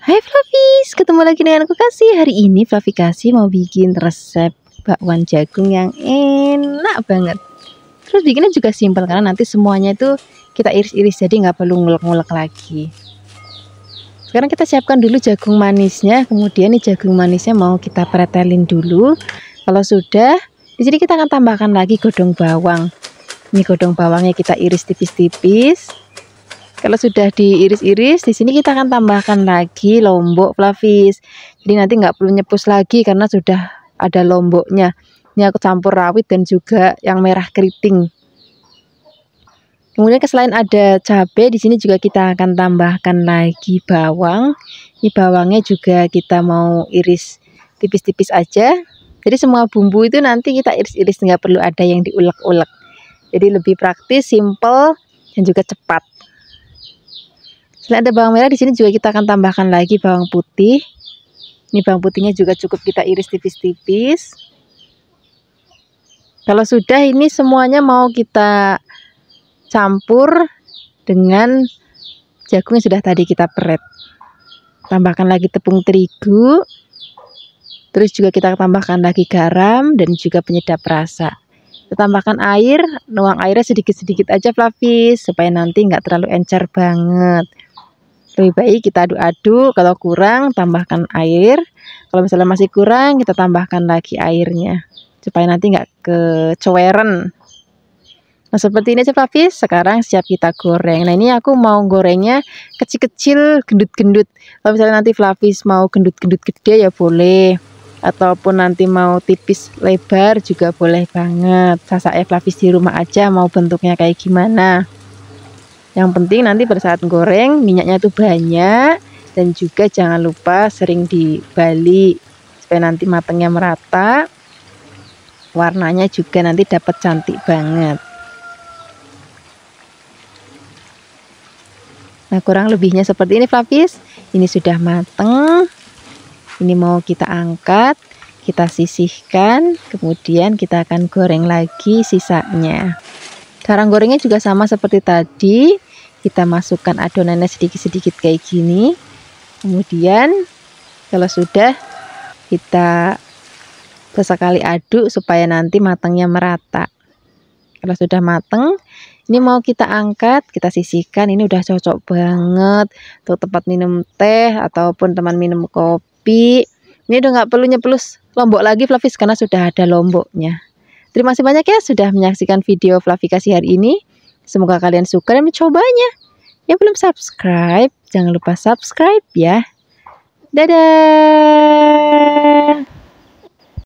Hai Flavis, ketemu lagi dengan aku Kasih Hari ini Fluffy Kasih mau bikin resep bakwan jagung yang enak banget Terus bikinnya juga simpel karena nanti semuanya itu kita iris-iris jadi nggak perlu ngulek-ngulek lagi Sekarang kita siapkan dulu jagung manisnya Kemudian nih jagung manisnya mau kita pretelin dulu Kalau sudah, jadi kita akan tambahkan lagi godong bawang Ini godong bawangnya kita iris tipis-tipis kalau sudah diiris-iris, di sini kita akan tambahkan lagi lombok flavis. Jadi nanti nggak perlu nyepus lagi karena sudah ada lomboknya. Ini aku campur rawit dan juga yang merah keriting. Kemudian selain ada cabai, di sini juga kita akan tambahkan lagi bawang. Ini bawangnya juga kita mau iris tipis-tipis aja. Jadi semua bumbu itu nanti kita iris-iris nggak perlu ada yang diulek-ulek. Jadi lebih praktis, simple, dan juga cepat. Selain ada bawang merah di sini juga kita akan tambahkan lagi bawang putih. Ini bawang putihnya juga cukup kita iris tipis-tipis. Kalau sudah ini semuanya mau kita campur dengan jagung yang sudah tadi kita peret. Tambahkan lagi tepung terigu. Terus juga kita tambahkan lagi garam dan juga penyedap rasa tambahkan air, nuang airnya sedikit-sedikit aja Flavis supaya nanti nggak terlalu encer banget. Lebih baik kita aduk-aduk, kalau kurang tambahkan air. Kalau misalnya masih kurang, kita tambahkan lagi airnya supaya nanti nggak kecoweren Nah seperti ini cepat Fis, sekarang siap kita goreng. Nah ini aku mau gorengnya kecil-kecil, gendut-gendut. Kalau misalnya nanti Flavis mau gendut-gendut gede ya boleh. Ataupun nanti mau tipis lebar juga boleh banget. sasa ya Flavis di rumah aja mau bentuknya kayak gimana. Yang penting nanti pada saat goreng minyaknya itu banyak dan juga jangan lupa sering dibalik supaya nanti matangnya merata. Warnanya juga nanti dapat cantik banget. Nah, kurang lebihnya seperti ini Flavis. Ini sudah mateng. Ini mau kita angkat, kita sisihkan, kemudian kita akan goreng lagi sisanya. Garang gorengnya juga sama seperti tadi. Kita masukkan adonannya sedikit-sedikit kayak gini. Kemudian kalau sudah kita sesekali aduk supaya nanti matangnya merata. Kalau sudah matang, ini mau kita angkat, kita sisihkan. Ini udah cocok banget untuk tempat minum teh ataupun teman minum kopi. Ini udah nggak perlu nyeplus lombok lagi, Flavis, karena sudah ada lomboknya. Terima kasih banyak ya sudah menyaksikan video Flavikasi hari ini. Semoga kalian suka dan mencobanya. Yang belum subscribe, jangan lupa subscribe ya. Dadah!